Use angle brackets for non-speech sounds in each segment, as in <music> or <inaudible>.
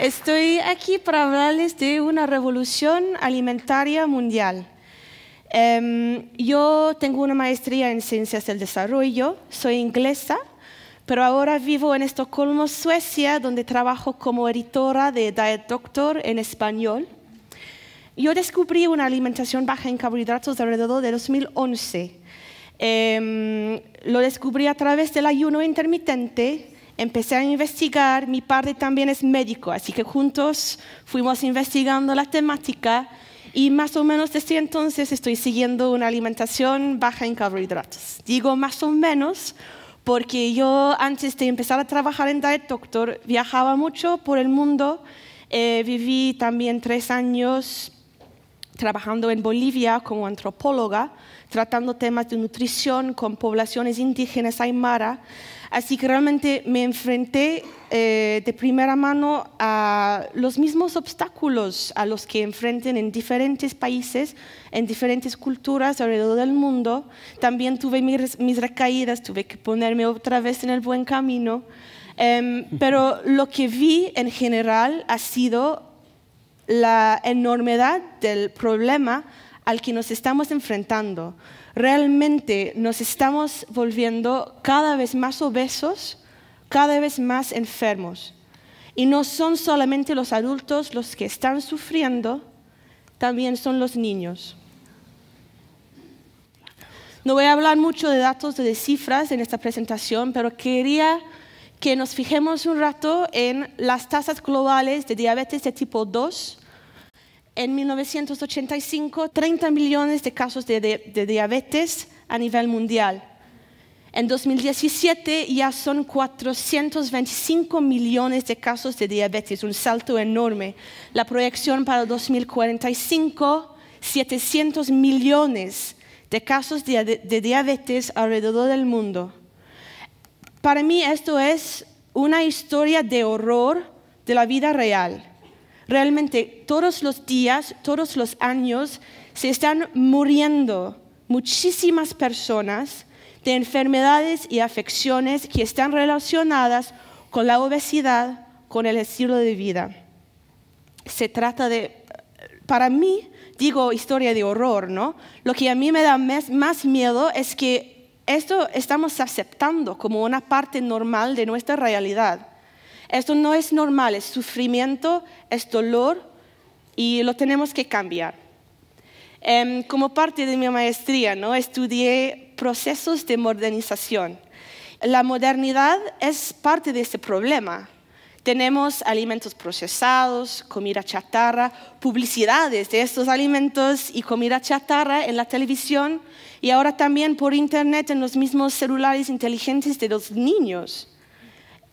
Estoy aquí para hablarles de una revolución alimentaria mundial. Em, yo tengo una maestría en ciencias del desarrollo, soy inglesa, pero ahora vivo en Estocolmo, Suecia, donde trabajo como editora de Diet Doctor en español. Yo descubrí una alimentación baja en carbohidratos alrededor de 2011. Em, lo descubrí a través del ayuno intermitente, empecé a investigar, mi padre también es médico, así que juntos fuimos investigando la temática y más o menos desde entonces estoy siguiendo una alimentación baja en carbohidratos. Digo más o menos porque yo antes de empezar a trabajar en Diet Doctor viajaba mucho por el mundo, eh, viví también tres años trabajando en Bolivia como antropóloga, tratando temas de nutrición con poblaciones indígenas aymara. Así que realmente me enfrenté eh, de primera mano a los mismos obstáculos a los que enfrenten en diferentes países, en diferentes culturas alrededor del mundo. También tuve mis, recaídas, tuve que ponerme otra vez en el buen camino. Em, pero lo que vi en general ha sido la enormidad del problema al que nos estamos enfrentando. Realmente nos estamos volviendo cada vez más obesos, cada vez más enfermos. Y no son solamente los adultos los que están sufriendo, también son los niños. No voy a hablar mucho de datos, de cifras en esta presentación, pero quería que nos fijemos un rato en las tasas globales de diabetes de tipo 2. En 1985, 30 millones de casos de, diabetes a nivel mundial. En 2017 ya son 425 millones de casos de diabetes, un salto enorme. La proyección para 2045, 700 millones de casos de diabetes alrededor del mundo. Para mí esto es una historia de horror de la vida real. Realmente todos los días, todos los años, se están muriendo muchísimas personas de enfermedades y afecciones que están relacionadas con la obesidad, con el estilo de vida. Se trata de, para mí, digo historia de horror, ¿no? Lo que a mí me da más, miedo es que esto estamos aceptando como una parte normal de nuestra realidad. Esto no es normal, es sufrimiento, es dolor y lo tenemos que cambiar. Em, como parte de mi maestría, ¿no? estudié procesos de modernización. La modernidad es parte de ese problema. Tenemos alimentos procesados, comida chatarra, publicidades de estos alimentos y comida chatarra en la televisión y ahora también por Internet en los mismos celulares inteligentes de los niños.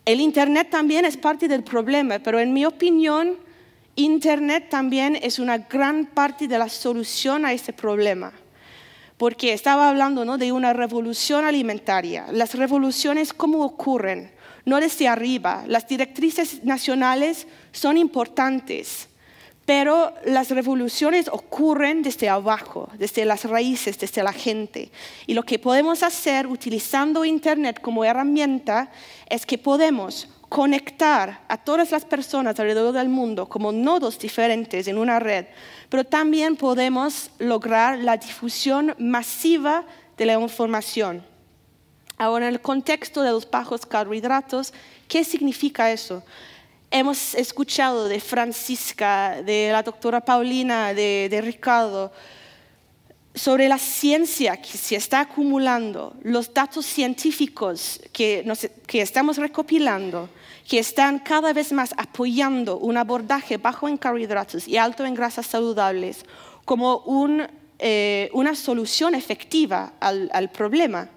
El Internet también es parte del problema, pero en mi opinión, Internet también es una gran parte de la solución a este problema porque estaba hablando ¿no? de una revolución alimentaria. Las revoluciones, ¿cómo ocurren? No desde arriba. Las directrices nacionales son importantes, pero las revoluciones ocurren desde abajo, desde las raíces, desde la gente. Y lo que podemos hacer utilizando Internet como herramienta es que podemos conectar a todas las personas alrededor del mundo como nodos diferentes en una red, pero también podemos lograr la difusión masiva de la información. Ahora, en el contexto de los bajos carbohidratos, ¿qué significa eso? Hemos escuchado de Francisca, de la doctora Paulina, de, de Ricardo, sobre la ciencia que se está acumulando, los datos científicos que, estamos recopilando, que están cada vez más apoyando un abordaje bajo en carbohidratos y alto en grasas saludables como eh, una solución efectiva al, al problema.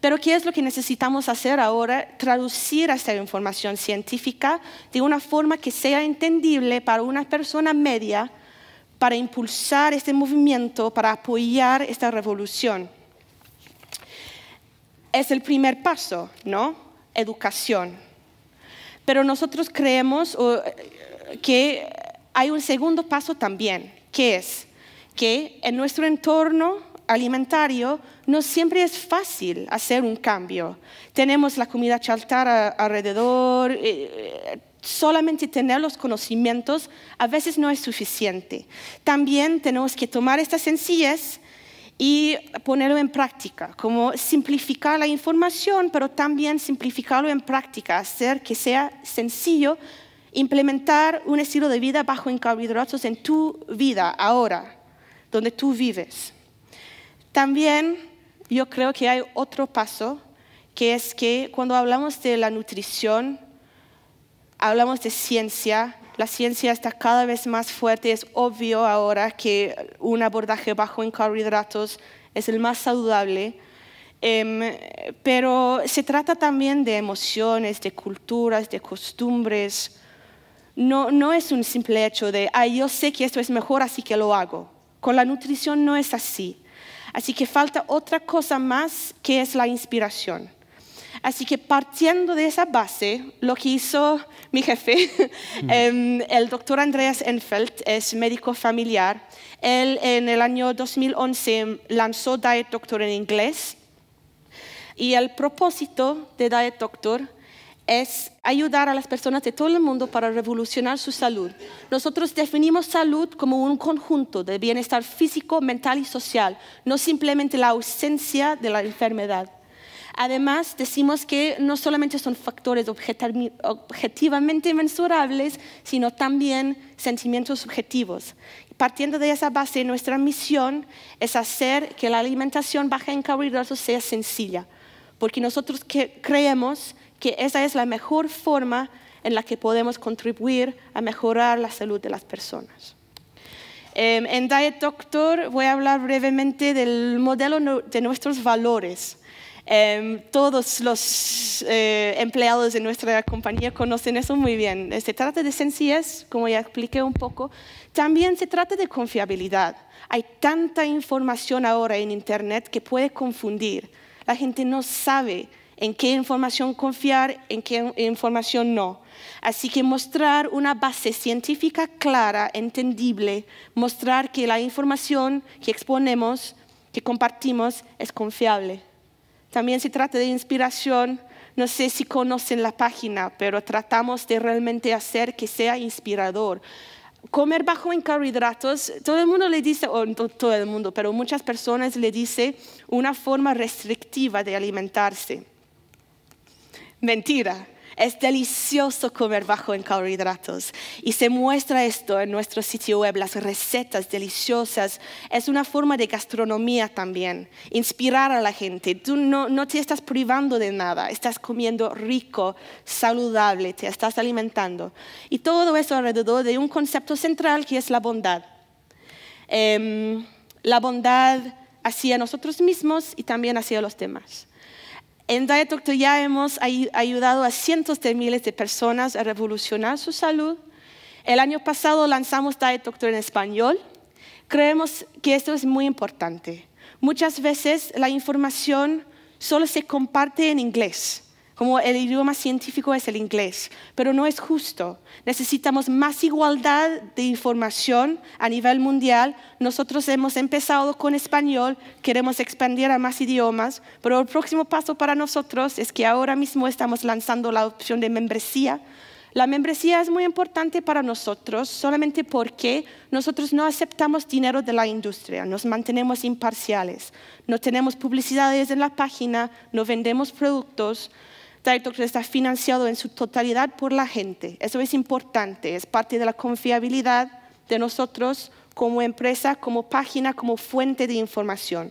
Pero ¿qué es lo que necesitamos hacer ahora? Traducir esta información científica de una forma que sea entendible para una persona media para impulsar este movimiento, para apoyar esta revolución. Es el primer paso, ¿no? Educación. Pero nosotros creemos eh, que hay un segundo paso también, que es que en nuestro entorno alimentario no siempre es fácil hacer un cambio. Tenemos la comida chaltar alrededor, eh, solamente tener los conocimientos a veces no es suficiente. También tenemos que tomar estas sencillez y ponerlo en práctica, como simplificar la información, pero también simplificarlo en práctica, hacer que sea sencillo implementar un estilo de vida bajo en carbohidratos en tu vida, ahora, donde tú vives. También yo creo que hay otro paso, que es que cuando hablamos de la nutrición, hablamos de ciencia, la ciencia está cada vez más fuerte, es obvio ahora que un abordaje bajo en carbohidratos es el más saludable, em, pero se trata también de emociones, de culturas, de costumbres. No, no es un simple hecho de, ah, yo sé que esto es mejor, así que lo hago. Con la nutrición no es así. Así que falta otra cosa más que es la inspiración. Así que partiendo de esa base, lo que hizo mi jefe, <laughs> em, el doctor Andreas Enfeld, es médico familiar. Él en el año 2011 lanzó Diet Doctor en inglés. Y el propósito de Diet Doctor es ayudar a las personas de todo el mundo para revolucionar su salud. Nosotros definimos salud como un conjunto de bienestar físico, mental y social, no simplemente la ausencia de la enfermedad. Además, decimos que no solamente son factores objetivamente mensurables, sino también sentimientos subjetivos. Partiendo de esa base, nuestra misión es hacer que la alimentación baja en carbohidratos sea sencilla, porque nosotros creemos que esa es la mejor forma en la que podemos contribuir a mejorar la salud de las personas. Em, en Diet Doctor voy a hablar brevemente del modelo de nuestros valores. Em, todos los eh, empleados de nuestra compañía conocen eso muy bien. Se este, trata de sencillez, como ya expliqué un poco. También se trata de confiabilidad. Hay tanta información ahora en Internet que puede confundir. La gente no sabe en qué información confiar, en qué información no. Así que mostrar una base científica clara, entendible, mostrar que la información que exponemos, que compartimos, es confiable. También se trata de inspiración. No sé si conocen la página, pero tratamos de realmente hacer que sea inspirador. Comer bajo en carbohidratos, todo el mundo le dice, o no todo el mundo, pero muchas personas le dice una forma restrictiva de alimentarse. Mentira, es delicioso comer bajo en carbohidratos y se muestra esto en nuestro sitio web, las recetas deliciosas. Es una forma de gastronomía también, inspirar a la gente. Tú no, te estás privando de nada, estás comiendo rico, saludable, te estás alimentando. Y todo eso alrededor de un concepto central que es la bondad. Em, la bondad hacia nosotros mismos y también hacia los demás. En Diet Doctor ya hemos ayudado a cientos de miles de personas a revolucionar su salud. El año pasado lanzamos Diet Doctor en español. Creemos que esto es muy importante. Muchas veces la información solo se comparte en inglés como el idioma científico es el inglés, pero no es justo. Necesitamos más igualdad de información a nivel mundial. Nosotros hemos empezado con español, queremos expandir a más idiomas, pero el próximo paso para nosotros es que ahora mismo estamos lanzando la opción de membresía. La membresía es muy importante para nosotros solamente porque nosotros no aceptamos dinero de la industria, nos mantenemos imparciales, no tenemos publicidades en la página, no vendemos productos, TikTok está financiado en su totalidad por la gente. Eso es importante, es parte de la confiabilidad de nosotros como empresa, como página, como fuente de información.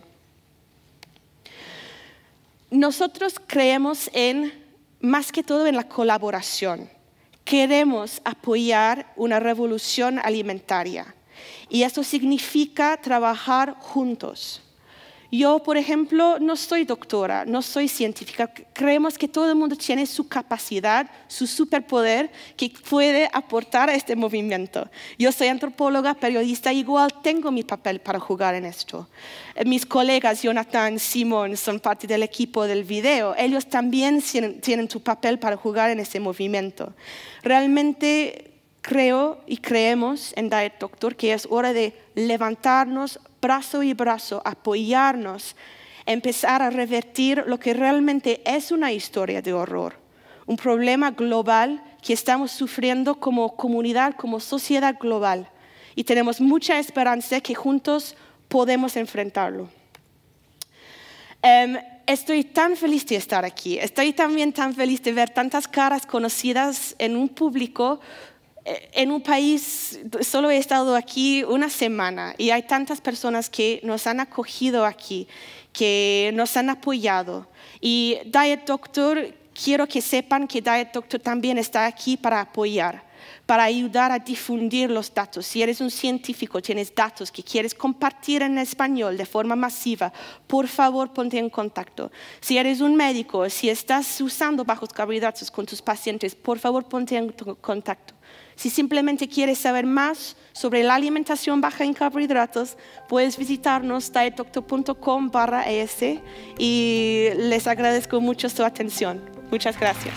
Nosotros creemos en, más que todo, en la colaboración. Queremos apoyar una revolución alimentaria y eso significa trabajar juntos yo, por ejemplo, no soy doctora, no soy científica. Creemos que todo el mundo tiene su capacidad, su superpoder que puede aportar a este movimiento. Yo soy antropóloga, periodista, igual tengo mi papel para jugar en esto. Eh, mis colegas, Jonathan, Simón, son parte del equipo del video. Ellos también tienen, su papel para jugar en este movimiento. Realmente creo y creemos en Diet Doctor que es hora de levantarnos brazo y brazo, apoyarnos, empezar a revertir lo que realmente es una historia de horror, un problema global que estamos sufriendo como comunidad, como sociedad global. Y tenemos mucha esperanza que juntos podemos enfrentarlo. Em, estoy tan feliz de estar aquí. Estoy también tan feliz de ver tantas caras conocidas en un público en un país, solo he estado aquí una semana y hay tantas personas que nos han acogido aquí, que nos han apoyado. Y Diet Doctor, quiero que sepan que Diet Doctor también está aquí para apoyar para ayudar a difundir los datos. Si eres un científico, tienes datos que quieres compartir en español de forma masiva, por favor ponte en contacto. Si eres un médico, si estás usando bajos carbohidratos con tus pacientes, por favor ponte en contacto. Si simplemente quieres saber más sobre la alimentación baja en carbohidratos, puedes visitarnos dietdoctor.com es y les agradezco mucho su atención. Muchas gracias.